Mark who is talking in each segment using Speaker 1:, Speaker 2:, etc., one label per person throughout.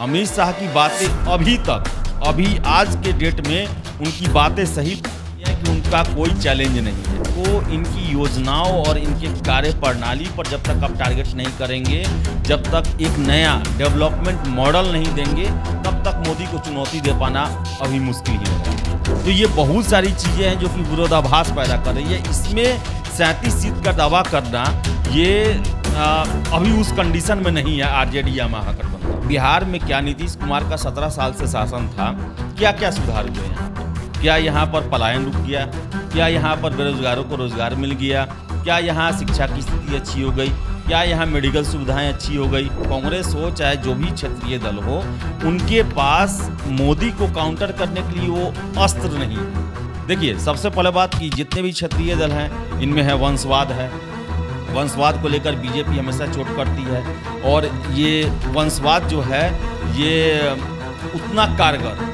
Speaker 1: अमित शाह की बातें अभी तक अभी आज के डेट में उनकी बातें सही है कि उनका कोई चैलेंज नहीं है तो इनकी योजनाओं और इनके कार्य प्रणाली पर जब तक आप टारगेट नहीं करेंगे जब तक एक नया डेवलपमेंट मॉडल नहीं देंगे तब तक मोदी को चुनौती दे पाना अभी मुश्किल ही है तो ये बहुत सारी चीज़ें हैं जो कि विरोधाभास पैदा कर रही है इसमें सैंतीस सीट का दावा करना ये आ, अभी उस कंडीशन में नहीं है आर जे डी या महागठबंधन बिहार में क्या नीतीश कुमार का सत्रह साल से शासन था क्या क्या सुधार हुए हैं क्या यहाँ पर पलायन रुक गया क्या यहाँ पर बेरोजगारों को रोजगार मिल गया क्या यहाँ शिक्षा की स्थिति अच्छी हो गई क्या यहाँ मेडिकल सुविधाएं अच्छी हो गई कांग्रेस हो चाहे जो भी क्षेत्रीय दल हो उनके पास मोदी को काउंटर करने के लिए वो अस्त्र नहीं देखिए सबसे पहले बात की जितने भी क्षेत्रीय दल हैं इनमें है वंशवाद है वंशवाद को लेकर बीजेपी हमेशा चोट करती है और ये वंशवाद जो है ये उतना कारगर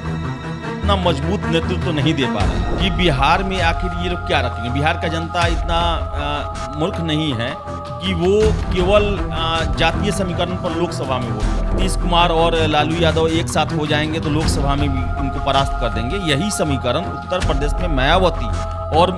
Speaker 1: उतना मजबूत नेतृत्व तो नहीं दे पा रहा कि बिहार में आखिर ये लोग क्या रखेंगे बिहार का जनता इतना मूर्ख नहीं है कि वो केवल जातीय समीकरण पर लोकसभा में वोट करें नीतीश कुमार और लालू यादव एक साथ हो जाएंगे तो लोकसभा में भी उनको परास्त कर देंगे यही समीकरण उत्तर प्रदेश में मायावती और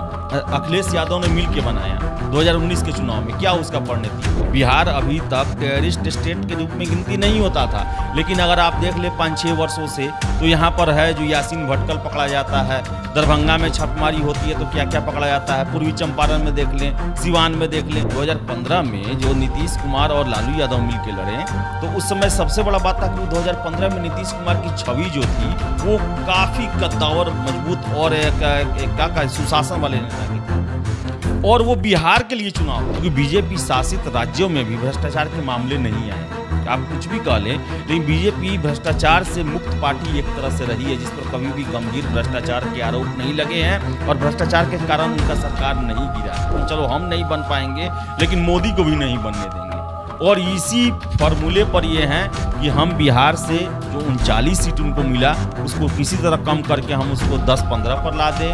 Speaker 1: अखिलेश यादव ने मिलकर बनाया 2019 के चुनाव में क्या उसका परिणति बिहार अभी तक टेरिस्ट स्टेट के रूप में गिनती नहीं होता था लेकिन अगर आप देख ले पाँच छः वर्षों से तो यहाँ पर है जो यासीन भटकल पकड़ा जाता है दरभंगा में छापेमारी होती है तो क्या क्या पकड़ा जाता है पूर्वी चंपारण में देख लें सिवान में देख लें 2015 में जो नीतीश कुमार और लालू यादव मिलकर लड़े तो उस समय सबसे बड़ा बात था कि 2015 में नीतीश कुमार की छवि जो थी वो काफ़ी कद्दावर मजबूत और एक, एक, एक, एक, एक, एक, एक, एक, एक सुशासन शासन वाले नेता की और वो बिहार के लिए चुनाव क्योंकि बीजेपी शासित राज्यों में भी भ्रष्टाचार के मामले नहीं आए आप कुछ भी कह लें लेकिन बीजेपी भ्रष्टाचार से मुक्त पार्टी एक तरह से रही है जिस पर कभी भी गंभीर भ्रष्टाचार के आरोप नहीं लगे हैं और भ्रष्टाचार के कारण उनका सरकार नहीं गिरा तो चलो हम नहीं बन पाएंगे लेकिन मोदी को भी नहीं बनने देंगे और इसी फॉर्मूले पर ये हैं कि हम बिहार से जो उनचालीस सीट उनको मिला उसको किसी तरह कम करके हम उसको दस पंद्रह पर ला दें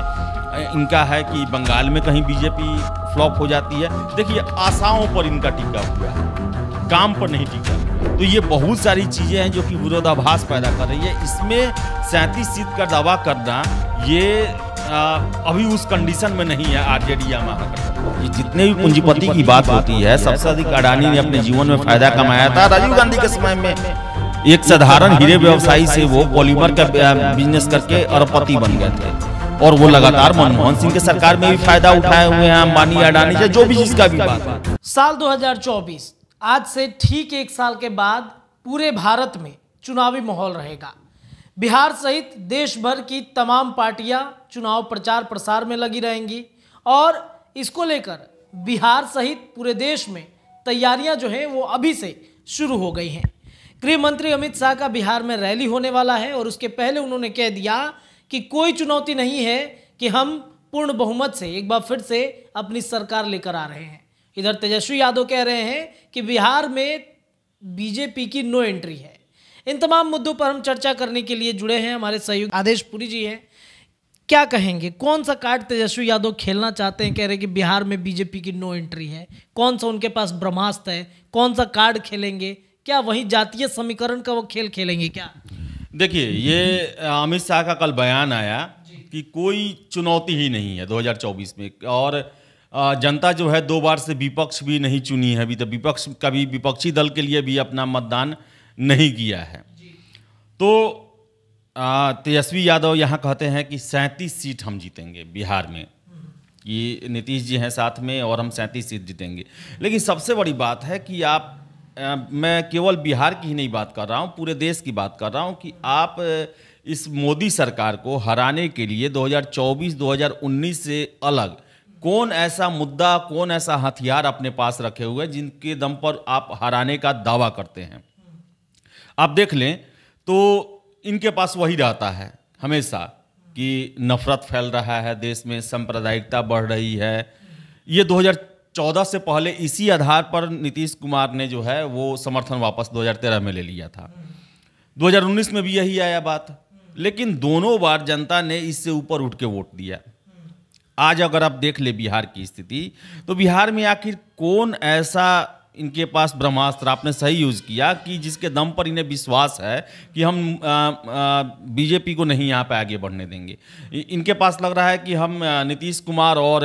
Speaker 1: इनका है कि बंगाल में कहीं बीजेपी फ्लॉप हो जाती है देखिए आशाओं पर इनका टीका हुआ है काम पर नहीं टीका तो ये बहुत सारी चीज़ें हैं जो कि विरोधाभास पैदा कर रही है इसमें सैंतीस सीट का दावा करना ये आ, अभी उस कंडीशन में नहीं है आरजेडी या महागठबंधन जितने भी पूंजीपति की बात होती है सबसे अधिक अडानी ने अपने जीवन में फायदा कमाया था राजीव गांधी के समय में एक साधारण हीरे व्यवसायी से वो पॉलीमर का बिजनेस करके अरबपति बन गए थे और वो लगातार मनमोहन सिंह के सरकार में भी फायदा उठाए हुए हैं अंबानी अडानी जो भी जिसका भी बात
Speaker 2: साल 2024 आज से ठीक एक साल के बाद पूरे भारत में चुनावी माहौल रहेगा बिहार सहित देश भर की तमाम पार्टियां चुनाव प्रचार प्रसार में लगी रहेंगी और इसको लेकर बिहार सहित पूरे देश में तैयारियां जो हैं वो अभी से शुरू हो गई हैं गृह मंत्री अमित शाह का बिहार में रैली होने वाला है और उसके पहले उन्होंने कह दिया कि कोई चुनौती नहीं है कि हम पूर्ण बहुमत से एक बार फिर से अपनी सरकार लेकर आ रहे हैं इधर तेजस्वी यादव कह रहे हैं कि बिहार में बीजेपी की नो एंट्री है इन तमाम मुद्दों पर हम चर्चा करने के लिए जुड़े हैं हमारे सहयोग आदेश पुरी जी हैं क्या कहेंगे कौन सा कार्ड तेजस्वी यादव खेलना चाहते हैं कह रहे कि बिहार में बीजेपी की नो एंट्री है कौन सा उनके पास ब्रह्मास्त है कौन सा कार्ड खेलेंगे क्या वही जातीय समीकरण का वो खेल खेलेंगे क्या
Speaker 1: देखिए ये अमित शाह का कल बयान आया कि कोई चुनौती ही नहीं है 2024 में और जनता जो है दो बार से विपक्ष भी नहीं चुनी है अभी तो विपक्ष कभी विपक्षी दल के लिए भी अपना मतदान नहीं किया है तो तेजस्वी यादव यहाँ कहते हैं कि सैंतीस सीट हम जीतेंगे बिहार में कि नीतीश जी हैं साथ में और हम सैंतीस सीट जीतेंगे लेकिन सबसे बड़ी बात है कि आप मैं केवल बिहार की ही नहीं बात कर रहा हूँ पूरे देश की बात कर रहा हूँ कि आप इस मोदी सरकार को हराने के लिए 2024-2019 से अलग कौन ऐसा मुद्दा कौन ऐसा हथियार अपने पास रखे हुए हैं जिनके दम पर आप हराने का दावा करते हैं आप देख लें तो इनके पास वही रहता है हमेशा कि नफरत फैल रहा है देश में सांप्रदायिकता बढ़ रही है ये चौदह से पहले इसी आधार पर नीतीश कुमार ने जो है वो समर्थन वापस 2013 में ले लिया था 2019 में भी यही आया बात लेकिन दोनों बार जनता ने इससे ऊपर उठ के वोट दिया आज अगर आप देख ले बिहार की स्थिति तो बिहार में आखिर कौन ऐसा इनके पास ब्रह्मास्त्र आपने सही यूज़ किया कि जिसके दम पर इन्हें विश्वास है कि हम बीजेपी को नहीं यहाँ पे आगे बढ़ने देंगे इनके पास लग रहा है कि हम नीतीश कुमार और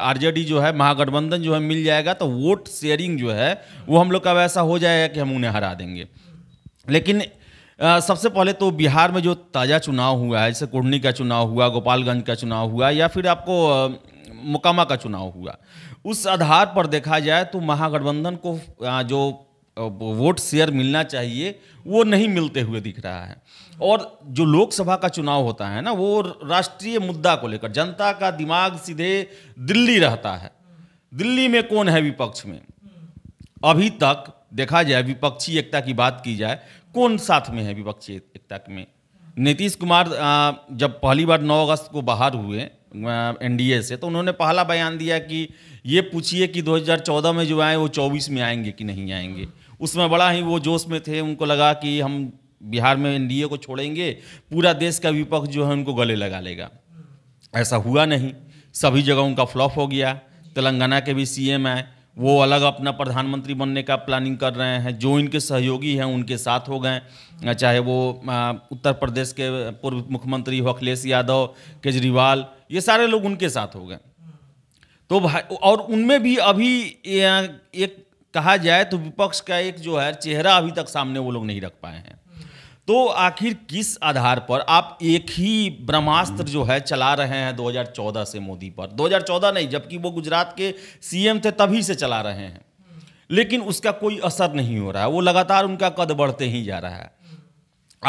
Speaker 1: आरजेडी जो है महागठबंधन जो है मिल जाएगा तो वोट शेयरिंग जो है वो हम लोग का वैसा हो जाएगा कि हम उन्हें हरा देंगे लेकिन आ, सबसे पहले तो बिहार में जो ताज़ा चुनाव हुआ है जैसे कुंडनी का चुनाव हुआ गोपालगंज का चुनाव हुआ या फिर आपको मोकामा का चुनाव हुआ उस आधार पर देखा जाए तो महागठबंधन को जो वोट शेयर मिलना चाहिए वो नहीं मिलते हुए दिख रहा है और जो लोकसभा का चुनाव होता है ना वो राष्ट्रीय मुद्दा को लेकर जनता का दिमाग सीधे दिल्ली रहता है दिल्ली में कौन है विपक्ष में अभी तक देखा जाए विपक्षी एकता की बात की जाए कौन साथ में है विपक्षी एकता में नीतीश कुमार जब पहली बार 9 अगस्त को बाहर हुए एनडीए से तो उन्होंने पहला बयान दिया कि ये पूछिए कि 2014 में जो आए वो 24 में आएंगे कि नहीं आएंगे उसमें बड़ा ही वो जोश में थे उनको लगा कि हम बिहार में एनडीए को छोड़ेंगे पूरा देश का विपक्ष जो है उनको गले लगा लेगा ऐसा हुआ नहीं सभी जगह उनका फ्लॉप हो गया तेलंगाना के भी सीएम आए वो अलग अपना प्रधानमंत्री बनने का प्लानिंग कर रहे हैं जो इनके सहयोगी हैं उनके साथ हो गए चाहे वो उत्तर प्रदेश के पूर्व मुख्यमंत्री हो अखिलेश यादव केजरीवाल ये सारे लोग उनके साथ हो गए तो भाई और उनमें भी अभी एक कहा जाए तो विपक्ष का एक जो है चेहरा अभी तक सामने वो लोग नहीं रख पाए हैं तो आखिर किस आधार पर आप एक ही ब्रह्मास्त्र जो है चला रहे हैं 2014 से मोदी पर 2014 नहीं जबकि वो गुजरात के सीएम थे तभी से चला रहे हैं लेकिन उसका कोई असर नहीं हो रहा है वो लगातार उनका कद बढ़ते ही जा रहा है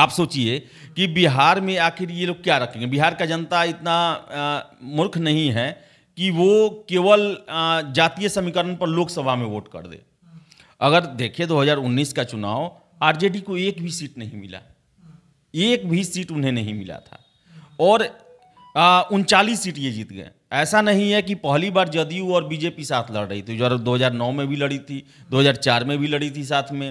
Speaker 1: आप सोचिए कि बिहार में आखिर ये लोग क्या रखेंगे बिहार का जनता इतना मूर्ख नहीं है कि वो केवल जातीय समीकरण पर लोकसभा में वोट कर दे अगर देखिए 2019 का चुनाव आरजेडी को एक भी सीट नहीं मिला एक भी सीट उन्हें नहीं मिला था और उनचालीस सीट ये जीत गए ऐसा नहीं है कि पहली बार जदयू और बीजेपी साथ लड़ रही थी जो 2009 में भी लड़ी थी 2004 में भी लड़ी थी साथ में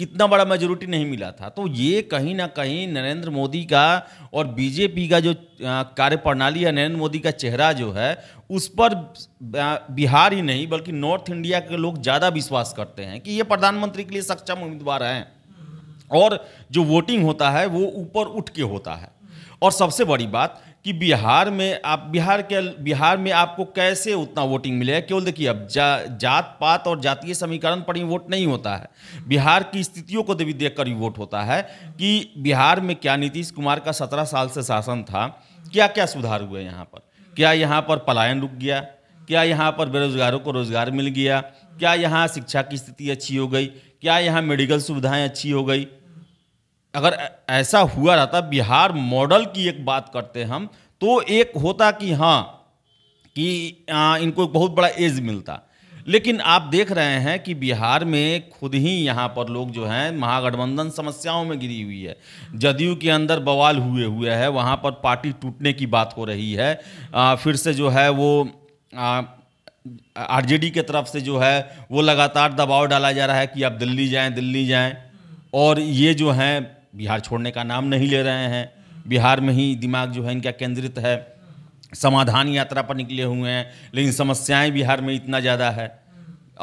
Speaker 1: इतना बड़ा मेजोरिटी नहीं मिला था तो ये कहीं ना कहीं नरेंद्र मोदी का और बीजेपी का जो कार्य प्रणाली या नरेंद्र मोदी का चेहरा जो है उस पर बिहार ही नहीं बल्कि नॉर्थ इंडिया के लोग ज़्यादा विश्वास करते हैं कि ये प्रधानमंत्री के लिए सक्षम उम्मीदवार हैं और जो वोटिंग होता है वो ऊपर उठ के होता है और सबसे बड़ी बात कि बिहार में आप बिहार के बिहार में आपको कैसे उतना वोटिंग मिलेगा केवल देखिए अब जा, जात पात और जातीय समीकरण पर ही वोट नहीं होता है बिहार की स्थितियों को देवी देख कर ही वोट होता है कि बिहार में क्या नीतीश कुमार का सत्रह साल से शासन था क्या क्या सुधार हुए यहाँ पर क्या यहाँ पर पलायन रुक गया क्या यहाँ पर बेरोजगारों को रोजगार मिल गया क्या यहाँ शिक्षा की स्थिति अच्छी हो गई क्या यहाँ मेडिकल सुविधाएँ अच्छी हो गई अगर ऐसा हुआ रहता बिहार मॉडल की एक बात करते हम तो एक होता कि हाँ कि आ, इनको बहुत बड़ा एज मिलता लेकिन आप देख रहे हैं कि बिहार में खुद ही यहाँ पर लोग जो हैं महागठबंधन समस्याओं में गिरी हुई है जदयू के अंदर बवाल हुए हुए है वहाँ पर पार्टी टूटने की बात हो रही है आ, फिर से जो है वो आ, आरजेडी के तरफ से जो है वो लगातार दबाव डाला जा रहा है कि आप दिल्ली जाएं दिल्ली जाएं और ये जो हैं बिहार छोड़ने का नाम नहीं ले रहे हैं बिहार में ही दिमाग जो है इनका केंद्रित है समाधान यात्रा पर निकले हुए हैं लेकिन समस्याएं बिहार में इतना ज़्यादा है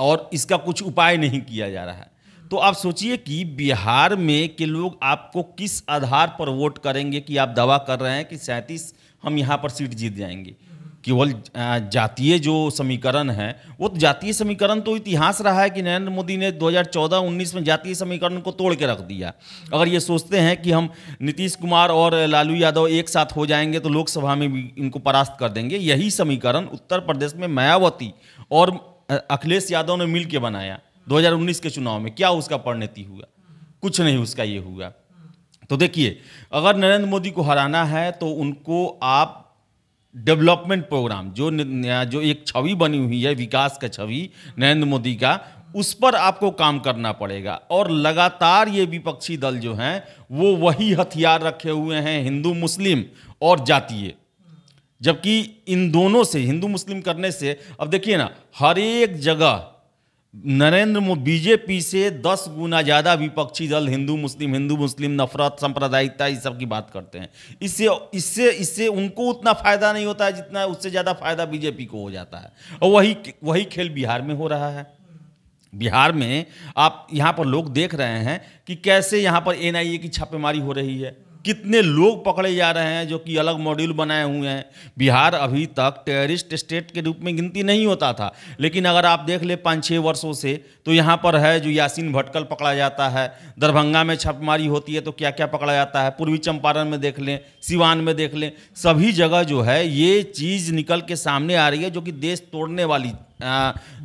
Speaker 1: और इसका कुछ उपाय नहीं किया जा रहा है तो आप सोचिए कि बिहार में के लोग आपको किस आधार पर वोट करेंगे कि आप दावा कर रहे हैं कि सैंतीस हम यहाँ पर सीट जीत जाएंगे केवल जातीय जो समीकरण है वो तो जातीय समीकरण तो इतिहास रहा है कि नरेंद्र मोदी ने 2014-19 में जातीय समीकरण को तोड़ के रख दिया अगर ये सोचते हैं कि हम नीतीश कुमार और लालू यादव एक साथ हो जाएंगे तो लोकसभा में भी इनको परास्त कर देंगे यही समीकरण उत्तर प्रदेश में मायावती और अखिलेश यादव ने मिल के बनाया दो के चुनाव में क्या उसका परिणति हुआ कुछ नहीं उसका ये हुआ तो देखिए अगर नरेंद्र मोदी को हराना है तो उनको आप डेवलपमेंट प्रोग्राम जो जो एक छवि बनी हुई है विकास का छवि नरेंद्र मोदी का उस पर आपको काम करना पड़ेगा और लगातार ये विपक्षी दल जो हैं वो वही हथियार रखे हुए हैं हिंदू मुस्लिम और जातीय जबकि इन दोनों से हिंदू मुस्लिम करने से अब देखिए ना हर एक जगह नरेंद्र मोदी बीजेपी से दस गुना ज़्यादा विपक्षी दल हिंदू मुस्लिम हिंदू मुस्लिम नफरत संप्रदायिकता इस सब की बात करते हैं इससे इससे इससे उनको उतना फ़ायदा नहीं होता है जितना उससे ज़्यादा फ़ायदा बीजेपी को हो जाता है और वही वही खेल बिहार में हो रहा है बिहार में आप यहाँ पर लोग देख रहे हैं कि कैसे यहाँ पर एन की छापेमारी हो रही है कितने लोग पकड़े जा रहे हैं जो कि अलग मॉड्यूल बनाए हुए हैं बिहार अभी तक टेररिस्ट स्टेट के रूप में गिनती नहीं होता था लेकिन अगर आप देख ले पाँच छः वर्षों से तो यहाँ पर है जो यासीन भटकल पकड़ा जाता है दरभंगा में छापमारी होती है तो क्या क्या पकड़ा जाता है पूर्वी चंपारण में देख लें सिवान में देख लें सभी जगह जो है ये चीज़ निकल के सामने आ रही है जो कि देश तोड़ने वाली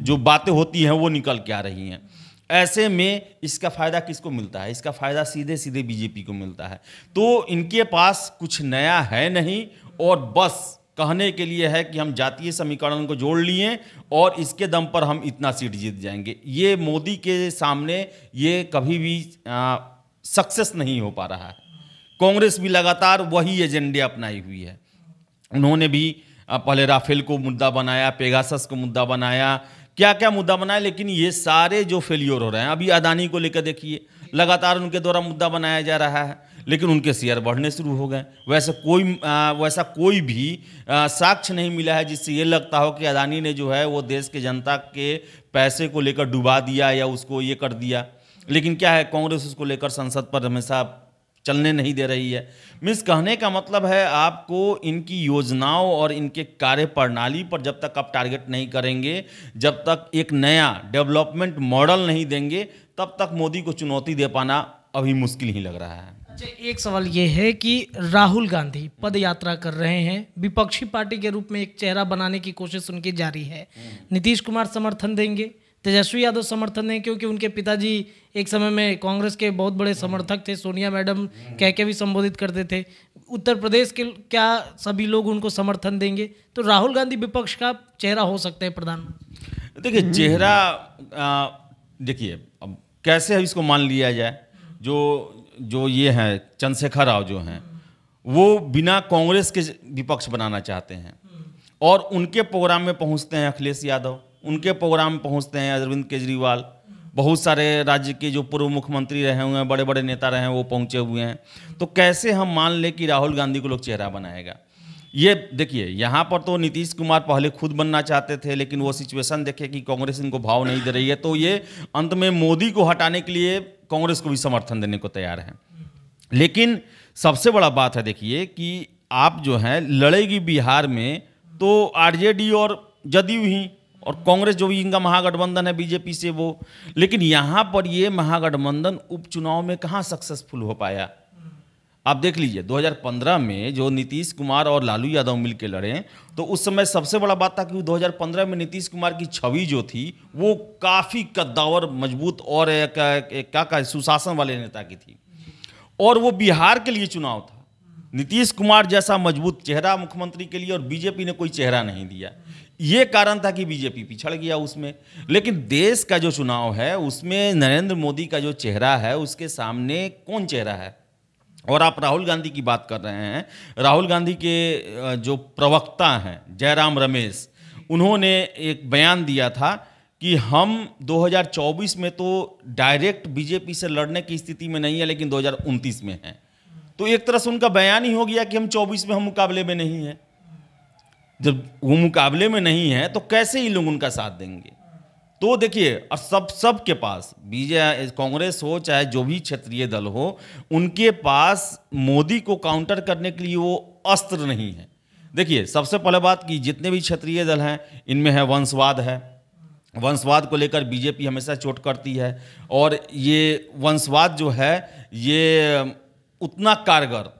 Speaker 1: जो बातें होती हैं वो निकल के आ रही हैं ऐसे में इसका फ़ायदा किसको मिलता है इसका फ़ायदा सीधे सीधे बीजेपी को मिलता है तो इनके पास कुछ नया है नहीं और बस कहने के लिए है कि हम जातीय समीकरण को जोड़ लिए और इसके दम पर हम इतना सीट जीत जाएंगे ये मोदी के सामने ये कभी भी सक्सेस नहीं हो पा रहा है कांग्रेस भी लगातार वही एजेंडे अपनाई हुई है उन्होंने भी पहले राफेल को मुद्दा बनाया पेगासस को मुद्दा बनाया क्या क्या मुद्दा बनाए लेकिन ये सारे जो फेलियोर हो रहे हैं अभी अदानी को लेकर देखिए लगातार उनके द्वारा मुद्दा बनाया जा रहा है लेकिन उनके शेयर बढ़ने शुरू हो गए वैसे कोई आ, वैसा कोई भी साक्ष्य नहीं मिला है जिससे ये लगता हो कि अदानी ने जो है वो देश के जनता के पैसे को लेकर डुबा दिया या उसको ये कर दिया लेकिन क्या है कांग्रेस उसको लेकर संसद पर हमेशा चलने नहीं दे रही है मिस कहने का मतलब है आपको इनकी योजनाओं और इनके कार्य प्रणाली पर जब तक आप टारगेट नहीं करेंगे जब तक एक नया डेवलपमेंट मॉडल नहीं देंगे तब तक मोदी को चुनौती दे पाना अभी मुश्किल ही लग रहा है
Speaker 2: अच्छा एक सवाल ये है कि राहुल गांधी पद यात्रा कर रहे हैं विपक्षी पार्टी के रूप में एक चेहरा बनाने की कोशिश उनकी जारी है हम्म। नीतीश कुमार समर्थन देंगे तेजस्वी यादव समर्थन है क्योंकि उनके पिताजी एक समय में कांग्रेस के बहुत बड़े समर्थक थे सोनिया मैडम कह के भी संबोधित करते थे उत्तर प्रदेश के क्या सभी लोग उनको समर्थन देंगे तो राहुल गांधी विपक्ष का चेहरा हो सकते हैं प्रधान देखिए चेहरा
Speaker 1: देखिए अब कैसे इसको मान लिया जाए जो जो ये हैं चंद्रशेखर राव जो हैं वो बिना कांग्रेस के विपक्ष बनाना चाहते हैं और उनके प्रोग्राम में पहुंचते हैं अखिलेश यादव उनके प्रोग्राम पहुंचते हैं अरविंद केजरीवाल बहुत सारे राज्य के जो पूर्व मुख्यमंत्री रहे हुए हैं बड़े बड़े नेता रहे हैं वो पहुंचे हुए हैं तो कैसे हम मान लें कि राहुल गांधी को लोग चेहरा बनाएगा ये देखिए यहाँ पर तो नीतीश कुमार पहले खुद बनना चाहते थे लेकिन वो सिचुएशन देखे कि कांग्रेस इनको भाव नहीं दे रही है तो ये अंत में मोदी को हटाने के लिए कांग्रेस को भी समर्थन देने को तैयार है लेकिन सबसे बड़ा बात है देखिए कि आप जो हैं लड़ेगी बिहार में तो आरजेडी और जदयू ही और कांग्रेस जो भी इनका महागठबंधन है बीजेपी से वो लेकिन यहाँ पर ये महागठबंधन उपचुनाव में कहाँ सक्सेसफुल हो पाया आप देख लीजिए 2015 में जो नीतीश कुमार और लालू यादव मिलकर लड़े तो उस समय सबसे बड़ा बात था कि 2015 में नीतीश कुमार की छवि जो थी वो काफ़ी कद्दावर मजबूत और एक, क्या का सुशासन वाले नेता की थी और वो बिहार के लिए चुनाव था नीतीश कुमार जैसा मजबूत चेहरा मुख्यमंत्री के लिए और बीजेपी ने कोई चेहरा नहीं दिया ये कारण था कि बीजेपी पिछड़ गया उसमें लेकिन देश का जो चुनाव है उसमें नरेंद्र मोदी का जो चेहरा है उसके सामने कौन चेहरा है और आप राहुल गांधी की बात कर रहे हैं राहुल गांधी के जो प्रवक्ता हैं जयराम रमेश उन्होंने एक बयान दिया था कि हम 2024 में तो डायरेक्ट बीजेपी से लड़ने की स्थिति में नहीं है लेकिन दो में हैं तो एक तरह से उनका बयान ही हो गया कि हम 24 में हम मुकाबले में नहीं हैं जब वो मुकाबले में नहीं है तो कैसे ही लोग उनका साथ देंगे तो देखिए अब सब सब के पास बीजेपी कांग्रेस हो चाहे जो भी क्षेत्रीय दल हो उनके पास मोदी को काउंटर करने के लिए वो अस्त्र नहीं है देखिए सबसे पहले बात की जितने भी क्षेत्रीय दल हैं इनमें है वंशवाद है वंशवाद को लेकर बीजेपी हमेशा चोट करती है और ये वंशवाद जो है ये उतना कारगर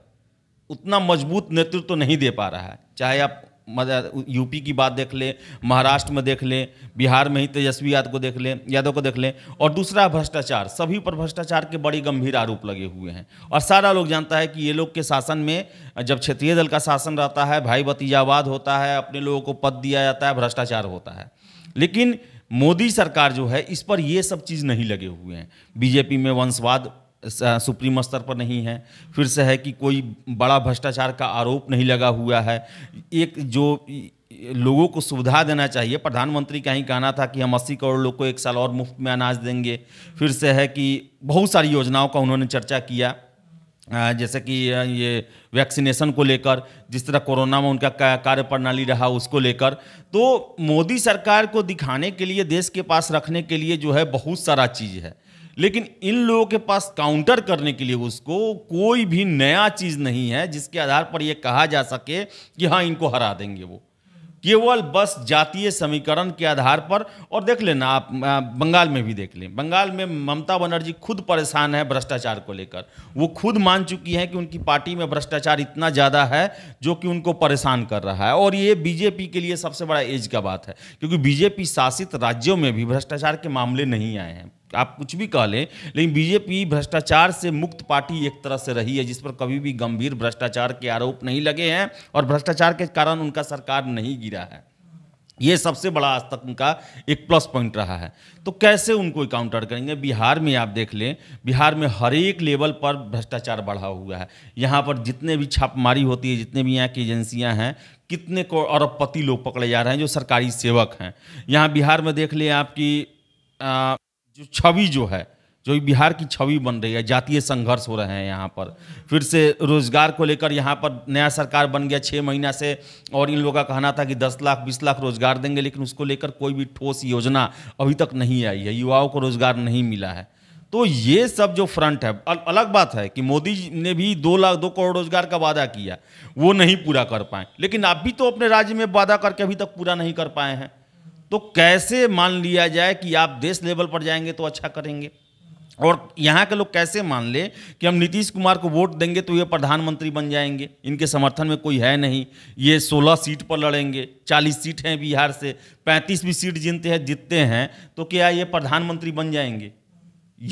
Speaker 1: उतना मजबूत नेतृत्व तो नहीं दे पा रहा है चाहे आप यूपी की बात देख लें महाराष्ट्र में देख लें बिहार में ही तेजस्वी यादव को देख लें यादव को देख लें और दूसरा भ्रष्टाचार सभी पर भ्रष्टाचार के बड़े गंभीर आरोप लगे हुए हैं और सारा लोग जानता है कि ये लोग के शासन में जब क्षेत्रीय दल का शासन रहता है भाई भतीजावाद होता है अपने लोगों को पद दिया जाता है भ्रष्टाचार होता है लेकिन मोदी सरकार जो है इस पर ये सब चीज़ नहीं लगे हुए हैं बीजेपी में वंशवाद सुप्रीम स्तर पर नहीं है फिर से है कि कोई बड़ा भ्रष्टाचार का आरोप नहीं लगा हुआ है एक जो लोगों को सुविधा देना चाहिए प्रधानमंत्री का ही कहना था कि हम अस्सी करोड़ लोग को एक साल और मुफ्त में अनाज देंगे फिर से है कि बहुत सारी योजनाओं का उन्होंने चर्चा किया जैसे कि ये वैक्सीनेशन को लेकर जिस तरह कोरोना में उनका कार्य प्रणाली रहा उसको लेकर तो मोदी सरकार को दिखाने के लिए देश के पास रखने के लिए जो है बहुत सारा चीज़ है लेकिन इन लोगों के पास काउंटर करने के लिए उसको कोई भी नया चीज़ नहीं है जिसके आधार पर यह कहा जा सके कि हाँ इनको हरा देंगे वो केवल बस जातीय समीकरण के आधार पर और देख लेना आप बंगाल में भी देख लें बंगाल में ममता बनर्जी खुद परेशान है भ्रष्टाचार को लेकर वो खुद मान चुकी हैं कि उनकी पार्टी में भ्रष्टाचार इतना ज़्यादा है जो कि उनको परेशान कर रहा है और ये बीजेपी के लिए सबसे बड़ा एज का बात है क्योंकि बीजेपी शासित राज्यों में भी भ्रष्टाचार के मामले नहीं आए हैं आप कुछ भी कह लें लेकिन बीजेपी भ्रष्टाचार से मुक्त पार्टी एक तरह से रही है जिस पर कभी भी गंभीर भ्रष्टाचार के आरोप नहीं लगे हैं और भ्रष्टाचार के कारण उनका सरकार नहीं गिरा है ये सबसे बड़ा आज तक उनका एक प्लस पॉइंट रहा है तो कैसे उनको काउंटर करेंगे बिहार में आप देख लें बिहार में हर एक लेवल पर भ्रष्टाचार बढ़ा हुआ है यहाँ पर जितने भी छापमारी होती है जितने भी यहाँ की एजेंसियाँ हैं कितने को अरबपति लोग पकड़े जा रहे हैं जो सरकारी सेवक हैं यहाँ बिहार में देख लें आपकी जो छवि जो है जो बिहार की छवि बन रही है जातीय संघर्ष हो रहे हैं यहाँ पर फिर से रोजगार को लेकर यहाँ पर नया सरकार बन गया छः महीना से और इन लोगों का कहना था कि दस लाख बीस लाख रोजगार देंगे लेकिन उसको लेकर कोई भी ठोस योजना अभी तक नहीं आई है युवाओं को रोजगार नहीं मिला है तो ये सब जो फ्रंट है अल, अलग बात है कि मोदी ने भी दो लाख दो करोड़ रोजगार का वादा किया वो नहीं पूरा कर पाए लेकिन आप भी तो अपने राज्य में वादा करके अभी तक पूरा नहीं कर पाए हैं तो कैसे मान लिया जाए कि आप देश लेवल पर जाएंगे तो अच्छा करेंगे और यहाँ के लोग कैसे मान ले कि हम नीतीश कुमार को वोट देंगे तो ये प्रधानमंत्री बन जाएंगे इनके समर्थन में कोई है नहीं ये 16 सीट पर लड़ेंगे 40 सीट हैं बिहार से 35 भी सीट जीतते हैं जीतते हैं तो क्या ये प्रधानमंत्री बन जाएंगे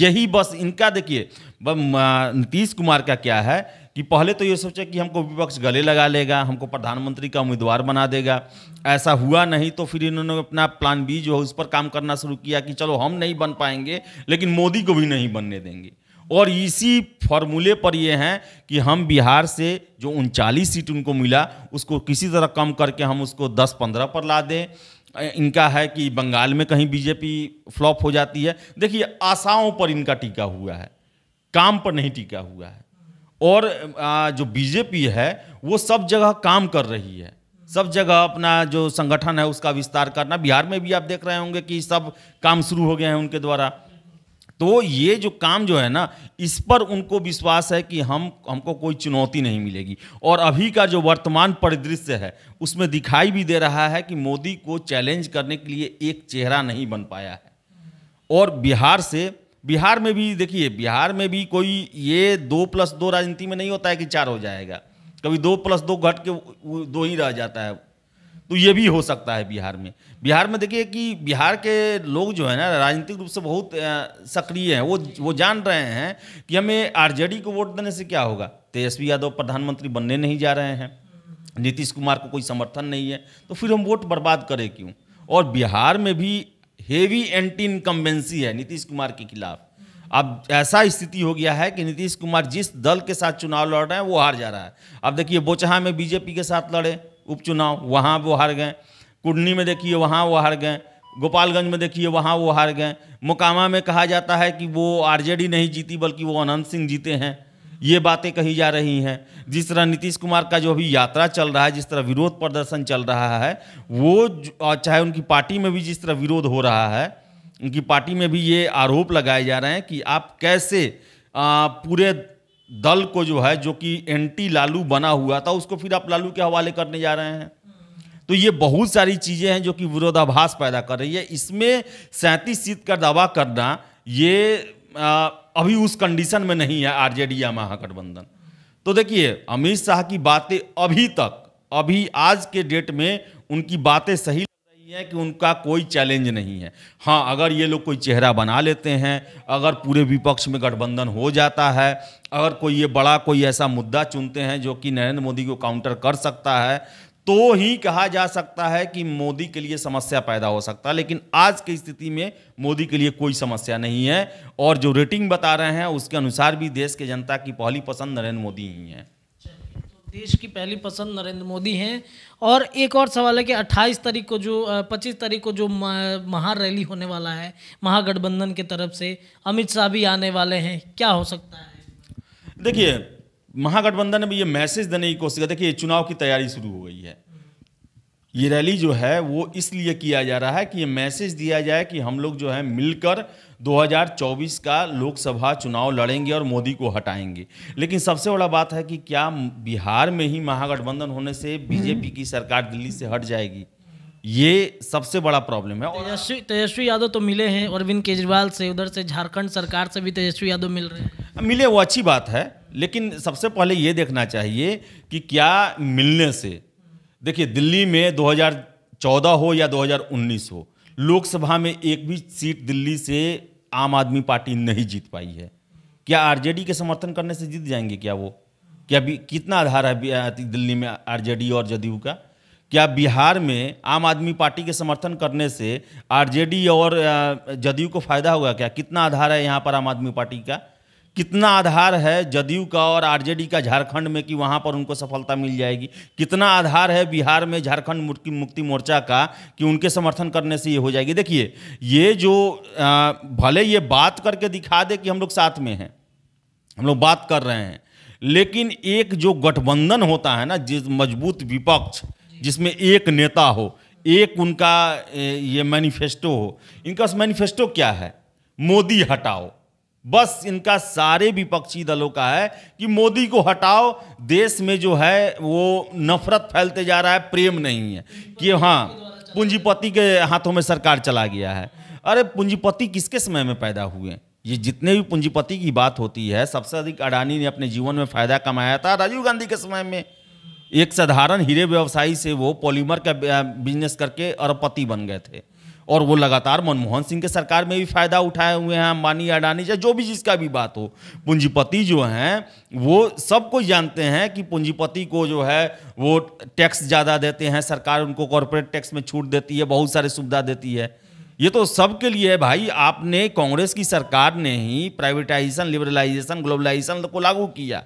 Speaker 1: यही बस इनका देखिए नीतीश कुमार का क्या है कि पहले तो ये सोचा कि हमको विपक्ष गले लगा लेगा हमको प्रधानमंत्री का उम्मीदवार बना देगा ऐसा हुआ नहीं तो फिर इन्होंने अपना प्लान बी जो है उस पर काम करना शुरू किया कि चलो हम नहीं बन पाएंगे लेकिन मोदी को भी नहीं बनने देंगे और इसी फॉर्मूले पर ये हैं कि हम बिहार से जो उनचालीस सीट उनको मिला उसको किसी तरह कम करके हम उसको दस पंद्रह पर ला दें इनका है कि बंगाल में कहीं बीजेपी फ्लॉप हो जाती है देखिए आशाओं पर इनका टीका हुआ है काम पर नहीं टीका हुआ है और जो बीजेपी है वो सब जगह काम कर रही है सब जगह अपना जो संगठन है उसका विस्तार करना बिहार में भी आप देख रहे होंगे कि सब काम शुरू हो गए हैं उनके द्वारा तो ये जो काम जो है ना इस पर उनको विश्वास है कि हम हमको कोई चुनौती नहीं मिलेगी और अभी का जो वर्तमान परिदृश्य है उसमें दिखाई भी दे रहा है कि मोदी को चैलेंज करने के लिए एक चेहरा नहीं बन पाया है और बिहार से बिहार में भी देखिए बिहार में भी कोई ये दो प्लस दो राजनीति में नहीं होता है कि चार हो जाएगा कभी दो प्लस दो घट के दो ही रह जाता है तो ये भी हो सकता है बिहार में बिहार में देखिए कि बिहार के लोग जो है ना राजनीतिक रूप से बहुत सक्रिय हैं वो वो जान रहे हैं कि हमें आरजेडी को वोट देने से क्या होगा तेजस्वी यादव प्रधानमंत्री बनने नहीं जा रहे हैं नीतीश कुमार को कोई समर्थन नहीं है तो फिर हम वोट बर्बाद करें क्यों और बिहार में भी हेवी एंटी इनकम्बेंसी है नीतीश कुमार के खिलाफ अब ऐसा स्थिति हो गया है कि नीतीश कुमार जिस दल के साथ चुनाव लड़ रहे हैं वो हार जा रहा है अब देखिए बोचहा में बीजेपी के साथ लड़े उपचुनाव वहाँ वो हार गए कुडनी में देखिए वहाँ वो हार गए गोपालगंज में देखिए वहाँ वो हार गए मोकामा में कहा जाता है कि वो आरजेडी नहीं जीती बल्कि वो अनंत सिंह जीते हैं ये बातें कही जा रही हैं जिस तरह नीतीश कुमार का जो अभी यात्रा चल रहा है जिस तरह विरोध प्रदर्शन चल रहा है वो चाहे उनकी पार्टी में भी जिस तरह विरोध हो रहा है उनकी पार्टी में भी ये आरोप लगाए जा रहे हैं कि आप कैसे आ, पूरे दल को जो है जो कि एंटी लालू बना हुआ था उसको फिर आप लालू के हवाले करने जा रहे हैं तो ये बहुत सारी चीज़ें हैं जो कि विरोधाभास पैदा कर रही है इसमें सैंतीस सीट का दावा करना ये अभी उस कंडीशन में नहीं है आरजेडी या महागठबंधन तो देखिए अमित शाह की बातें अभी तक अभी आज के डेट में उनकी बातें सही लग रही हैं कि उनका कोई चैलेंज नहीं है हाँ अगर ये लोग कोई चेहरा बना लेते हैं अगर पूरे विपक्ष में गठबंधन हो जाता है अगर कोई ये बड़ा कोई ऐसा मुद्दा चुनते हैं जो कि नरेंद्र मोदी को काउंटर कर सकता है तो ही कहा जा सकता है कि मोदी के लिए समस्या पैदा हो सकता है लेकिन आज की स्थिति में मोदी के लिए कोई समस्या नहीं है और जो रेटिंग बता रहे हैं उसके अनुसार भी देश के जनता की पहली पसंद नरेंद्र मोदी ही है
Speaker 2: देश की पहली पसंद नरेंद्र मोदी हैं और एक और सवाल है कि 28 तारीख को जो 25 तारीख को जो महारैली होने वाला है महागठबंधन के तरफ से अमित शाह भी आने वाले हैं क्या हो सकता है देखिए
Speaker 1: महागठबंधन ने भी ये मैसेज देने की कोशिश करते कि ये चुनाव की तैयारी शुरू हो गई है ये रैली जो है वो इसलिए किया जा रहा है कि ये मैसेज दिया जाए कि हम लोग जो है मिलकर 2024 का लोकसभा चुनाव लड़ेंगे और मोदी को हटाएंगे लेकिन सबसे बड़ा बात है कि क्या बिहार में ही महागठबंधन होने से बीजेपी की सरकार दिल्ली से हट जाएगी ये सबसे बड़ा प्रॉब्लम है और
Speaker 2: तेजस्वी तेजस्वी यादव तो मिले हैं अरविंद केजरीवाल से उधर से झारखंड सरकार से भी तेजस्वी यादव मिल रहे हैं मिले वो अच्छी बात है लेकिन सबसे पहले
Speaker 1: ये देखना चाहिए कि क्या मिलने से देखिए दिल्ली में 2014 हो या 2019 हो लोकसभा में एक भी सीट दिल्ली से आम आदमी पार्टी नहीं जीत पाई है क्या आरजेडी के समर्थन करने से जीत जाएंगे क्या वो क्या भी कितना आधार है दिल्ली में आरजेडी और जदयू का क्या बिहार में आम आदमी पार्टी के समर्थन करने से आरजेडी और जदयू को फायदा होगा क्या कितना आधार है यहाँ पर आम आदमी पार्टी का कितना आधार है जदयू का और आरजेडी का झारखंड में कि वहाँ पर उनको सफलता मिल जाएगी कितना आधार है बिहार में झारखंड मुक्ति मुक्ति मोर्चा का कि उनके समर्थन करने से ये हो जाएगी देखिए ये जो आ, भले ये बात करके दिखा दे कि हम लोग साथ में हैं हम लोग बात कर रहे हैं लेकिन एक जो गठबंधन होता है ना जिस मजबूत विपक्ष जिसमें एक नेता हो एक उनका ये मैनिफेस्टो हो इनका मैनिफेस्टो क्या है मोदी हटाओ बस इनका सारे विपक्षी दलों का है कि मोदी को हटाओ देश में जो है वो नफरत फैलते जा रहा है प्रेम नहीं है कि हाँ पूंजीपति के हाथों में सरकार चला गया है अरे पूंजीपति किसके समय में पैदा हुए ये जितने भी पूंजीपति की बात होती है सबसे अधिक अडानी ने अपने जीवन में फायदा कमाया था राजीव गांधी के समय में एक साधारण हीरे व्यवसायी से वो पॉलीमर का बिजनेस करके अरबपति बन गए थे और वो लगातार मनमोहन सिंह के सरकार में भी फ़ायदा उठाए हुए हैं अंबानी अडानी चाहे जो भी जिसका भी बात हो पूंजीपति जो हैं वो सबको जानते हैं कि पूंजीपति को जो है वो टैक्स ज़्यादा देते हैं सरकार उनको कॉरपोरेट टैक्स में छूट देती है बहुत सारी सुविधा देती है ये तो सबके लिए है भाई आपने कांग्रेस की सरकार ने ही प्राइवेटाइजेशन लिबरलाइजेशन ग्लोबलाइजेशन को लागू किया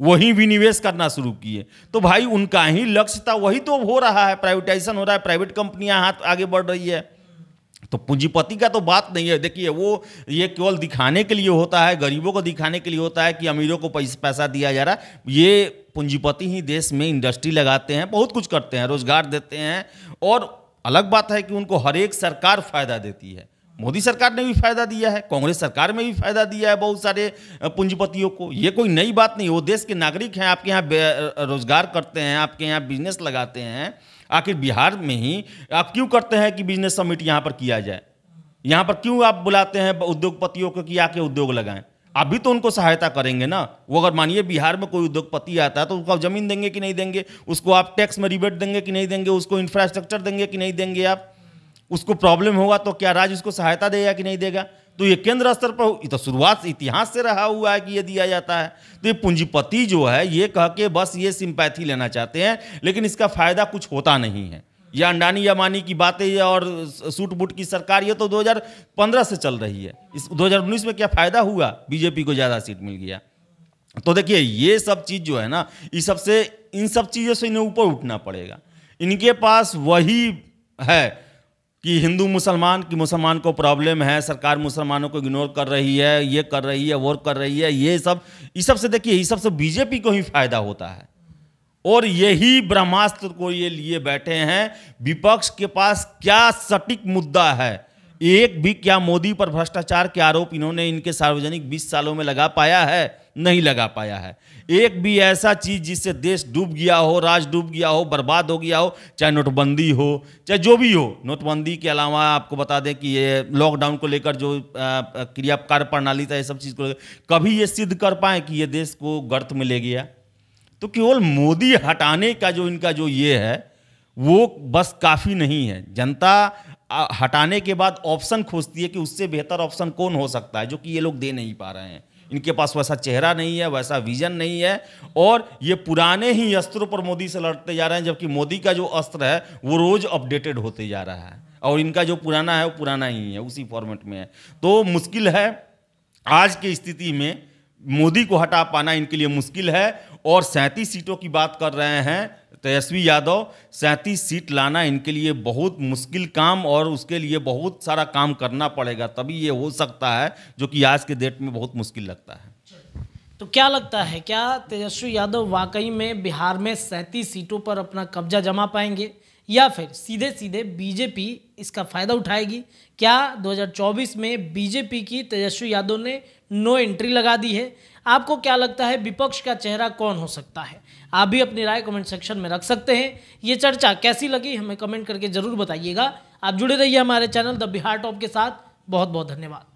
Speaker 1: वही विनिवेश करना शुरू किए तो भाई उनका ही लक्ष्य था वही तो हो रहा है प्राइवेटाइजेशन हो रहा है प्राइवेट कंपनियां हाथ आगे बढ़ रही है तो पूंजीपति का तो बात नहीं है देखिए वो ये केवल दिखाने के लिए होता है गरीबों को दिखाने के लिए होता है कि अमीरों को पैसा दिया जा रहा है ये पूंजीपति ही देश में इंडस्ट्री लगाते हैं बहुत कुछ करते हैं रोजगार देते हैं और अलग बात है कि उनको हर एक सरकार फ़ायदा देती है मोदी सरकार ने भी फायदा दिया है कांग्रेस सरकार में भी फायदा दिया है बहुत सारे पूंजीपतियों को ये कोई नई बात नहीं वो देश के नागरिक हैं आपके यहाँ रोजगार करते हैं आपके यहाँ बिजनेस लगाते हैं आखिर बिहार में ही आप क्यों करते हैं कि बिजनेस समिट यहाँ पर किया जाए यहाँ पर क्यों आप बुलाते हैं उद्योगपतियों को कि आके उद्योग लगाएं आप भी तो उनको सहायता करेंगे ना वो अगर मानिए बिहार में कोई उद्योगपति आता है तो उसको आप जमीन देंगे कि नहीं देंगे उसको आप टैक्स में रिबेट देंगे कि नहीं देंगे उसको इंफ्रास्ट्रक्चर देंगे कि नहीं देंगे आप उसको प्रॉब्लम होगा तो क्या राज्य उसको सहायता देगा कि नहीं देगा तो ये केंद्र स्तर पर तो शुरुआत इतिहास से रहा हुआ है कि ये दिया जाता है तो ये पूंजीपति जो है ये कह के बस ये सिंपैथी लेना चाहते हैं लेकिन इसका फ़ायदा कुछ होता नहीं है या अंडानी मानी की बातें और सूट बूट की सरकार ये तो 2015 से चल रही है इस 2019 में क्या फ़ायदा हुआ बीजेपी को ज़्यादा सीट मिल गया तो देखिए ये सब चीज़ जो है ना इस सबसे इन सब चीज़ों से इन्हें ऊपर उठना पड़ेगा इनके पास वही है कि हिंदू मुसलमान की मुसलमान को प्रॉब्लम है सरकार मुसलमानों को इग्नोर कर रही है ये कर रही है वो कर रही है ये सब इस सब से देखिए इस सब से बीजेपी को ही फायदा होता है और यही ब्रह्मास्त्र को ये लिए बैठे हैं विपक्ष के पास क्या सटीक मुद्दा है एक भी क्या मोदी पर भ्रष्टाचार के आरोप इन्होंने इनके सार्वजनिक 20 सालों में लगा पाया है नहीं लगा पाया है एक भी ऐसा चीज़ जिससे देश डूब गया हो राज डूब गया हो बर्बाद हो गया हो चाहे नोटबंदी हो चाहे जो भी हो नोटबंदी के अलावा आपको बता दें कि ये लॉकडाउन को लेकर जो क्रिया कार्य प्रणाली था ये सब चीज़ को लेकर कभी ये सिद्ध कर पाए कि ये देश को गर्त में ले गया तो केवल मोदी हटाने का जो इनका जो ये है वो बस काफ़ी नहीं है जनता हटाने के बाद ऑप्शन खोजती है कि उससे बेहतर ऑप्शन कौन हो सकता है जो कि ये लोग दे नहीं पा रहे हैं इनके पास वैसा चेहरा नहीं है वैसा विजन नहीं है और ये पुराने ही अस्त्रों पर मोदी से लड़ते जा रहे हैं जबकि मोदी का जो अस्त्र है वो रोज़ अपडेटेड होते जा रहा है और इनका जो पुराना है वो पुराना ही है उसी फॉर्मेट में है तो मुश्किल है आज की स्थिति में मोदी को हटा पाना इनके लिए मुश्किल है और सैंतीस सीटों की बात कर रहे हैं तेजस्वी यादव सैंतीस सीट लाना इनके लिए बहुत मुश्किल काम और उसके लिए बहुत सारा काम करना पड़ेगा तभी ये हो सकता है जो कि आज के डेट में बहुत मुश्किल लगता है
Speaker 2: तो क्या लगता है क्या तेजस्वी यादव वाकई में बिहार में सैंतीस सीटों पर अपना कब्जा जमा पाएंगे या फिर सीधे सीधे बीजेपी इसका फायदा उठाएगी क्या 2024 में बीजेपी की तेजस्वी यादव ने नो एंट्री लगा दी है आपको क्या लगता है विपक्ष का चेहरा कौन हो सकता है आप भी अपनी राय कमेंट सेक्शन में रख सकते हैं ये चर्चा कैसी लगी हमें कमेंट करके ज़रूर बताइएगा आप जुड़े रहिए हमारे चैनल द बिहार टॉप के साथ बहुत बहुत धन्यवाद